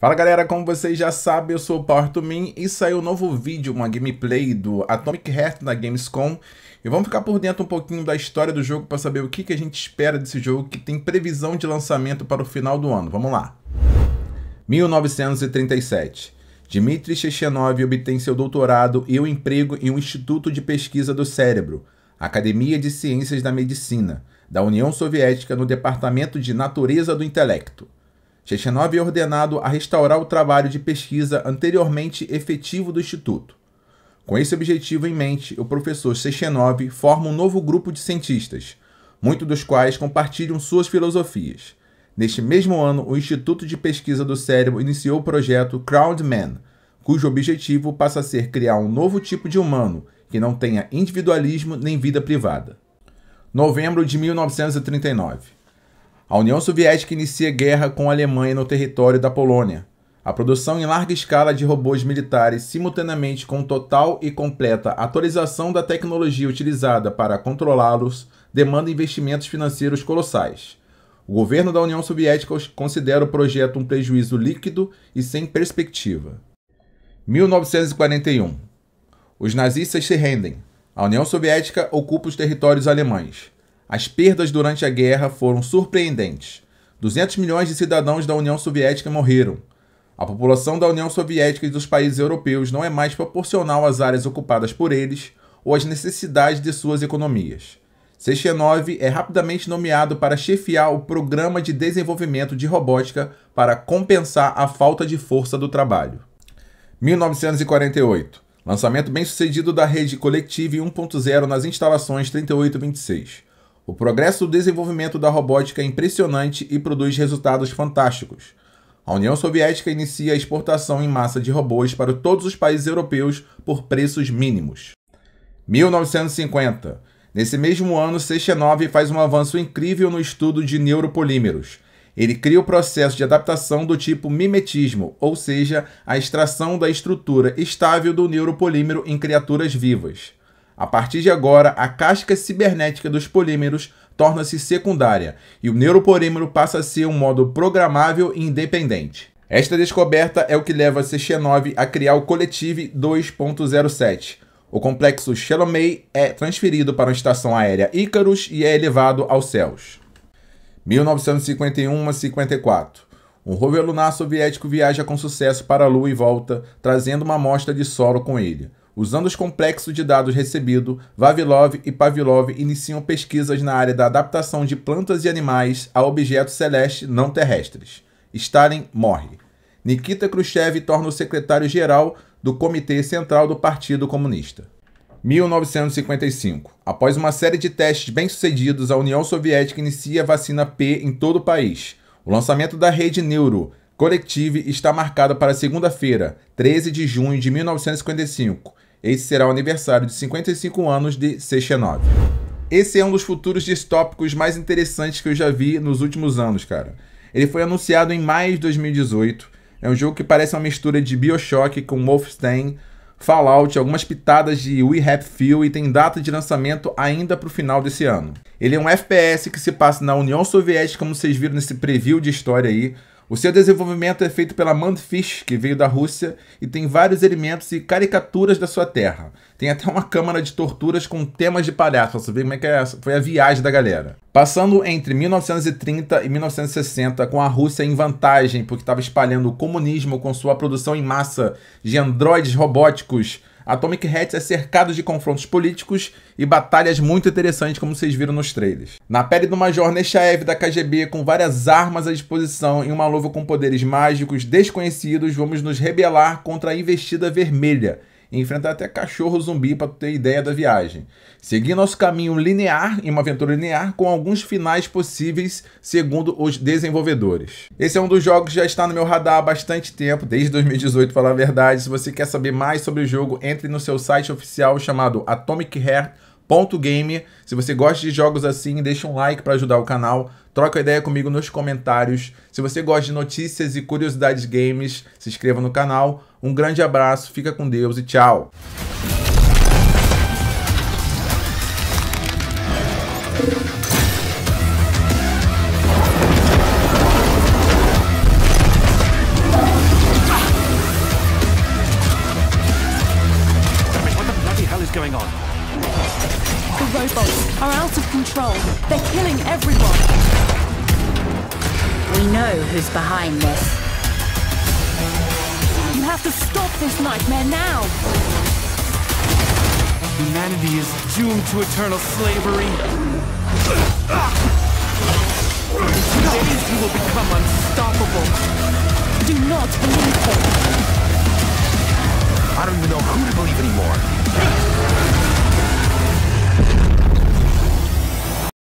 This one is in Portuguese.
Fala galera, como vocês já sabem, eu sou o Power2Min e saiu um novo vídeo, uma gameplay do Atomic Heart na Gamescom. E vamos ficar por dentro um pouquinho da história do jogo para saber o que, que a gente espera desse jogo que tem previsão de lançamento para o final do ano. Vamos lá. 1937. Dmitry Shechenov obtém seu doutorado e o um emprego em um instituto de pesquisa do cérebro, Academia de Ciências da Medicina, da União Soviética no Departamento de Natureza do Intelecto. Chechenov é ordenado a restaurar o trabalho de pesquisa anteriormente efetivo do Instituto. Com esse objetivo em mente, o professor Chechenov forma um novo grupo de cientistas, muitos dos quais compartilham suas filosofias. Neste mesmo ano, o Instituto de Pesquisa do Cérebro iniciou o projeto Crowdman, cujo objetivo passa a ser criar um novo tipo de humano que não tenha individualismo nem vida privada. Novembro de 1939. A União Soviética inicia guerra com a Alemanha no território da Polônia. A produção em larga escala de robôs militares, simultaneamente com total e completa atualização da tecnologia utilizada para controlá-los, demanda investimentos financeiros colossais. O governo da União Soviética considera o projeto um prejuízo líquido e sem perspectiva. 1941 Os nazistas se rendem. A União Soviética ocupa os territórios alemães. As perdas durante a guerra foram surpreendentes. 200 milhões de cidadãos da União Soviética morreram. A população da União Soviética e dos países europeus não é mais proporcional às áreas ocupadas por eles ou às necessidades de suas economias. Sechenov é rapidamente nomeado para chefiar o Programa de Desenvolvimento de Robótica para compensar a falta de força do trabalho. 1948 Lançamento bem sucedido da rede coletiva 1.0 nas instalações 3826. O progresso do desenvolvimento da robótica é impressionante e produz resultados fantásticos. A União Soviética inicia a exportação em massa de robôs para todos os países europeus por preços mínimos. 1950. Nesse mesmo ano, Sechenov faz um avanço incrível no estudo de neuropolímeros. Ele cria o processo de adaptação do tipo mimetismo, ou seja, a extração da estrutura estável do neuropolímero em criaturas vivas. A partir de agora, a casca cibernética dos polímeros torna-se secundária e o neuropolímero passa a ser um modo programável e independente. Esta descoberta é o que leva a CX9 a criar o Coletive 2.07. O complexo Shelomei é transferido para a estação aérea Icarus e é elevado aos céus. 1951 54. Um rover lunar soviético viaja com sucesso para a Lua e volta, trazendo uma amostra de solo com ele. Usando os complexos de dados recebido, Vavilov e Pavlov iniciam pesquisas na área da adaptação de plantas e animais a objetos celestes não terrestres. Stalin morre. Nikita Khrushchev torna o secretário-geral do Comitê Central do Partido Comunista. 1955. Após uma série de testes bem-sucedidos, a União Soviética inicia a vacina P em todo o país. O lançamento da rede Neuro Collective está marcada para segunda-feira, 13 de junho de 1955. Esse será o aniversário de 55 anos de cx Esse é um dos futuros distópicos mais interessantes que eu já vi nos últimos anos, cara. Ele foi anunciado em maio de 2018. É um jogo que parece uma mistura de BioShock com Wolfenstein, Fallout, algumas pitadas de We Happy Feel e tem data de lançamento ainda para o final desse ano. Ele é um FPS que se passa na União Soviética, como vocês viram nesse preview de história aí, o seu desenvolvimento é feito pela Mandfish, que veio da Rússia, e tem vários elementos e caricaturas da sua terra. Tem até uma câmara de torturas com temas de palhaço, pra você ver como é que é, foi a viagem da galera. Passando entre 1930 e 1960, com a Rússia em vantagem, porque estava espalhando o comunismo com sua produção em massa de androides robóticos Atomic Hearts é cercado de confrontos políticos e batalhas muito interessantes, como vocês viram nos trailers. Na pele do Major Neshaev da KGB, com várias armas à disposição e uma luva com poderes mágicos desconhecidos, vamos nos rebelar contra a investida vermelha, enfrentar até cachorro zumbi para ter ideia da viagem. Seguir nosso caminho linear em uma aventura linear com alguns finais possíveis segundo os desenvolvedores. Esse é um dos jogos que já está no meu radar há bastante tempo, desde 2018 para a verdade. Se você quer saber mais sobre o jogo, entre no seu site oficial chamado Atomic Hair game. Se você gosta de jogos assim, deixa um like para ajudar o canal. Troca ideia comigo nos comentários. Se você gosta de notícias e curiosidades games, se inscreva no canal. Um grande abraço, fica com Deus e tchau. They're killing everyone. We know who's behind this. have to stop this nightmare now! Humanity is doomed to eternal slavery. days, you will become unstoppable. Do not believe them. I don't even know who to believe anymore.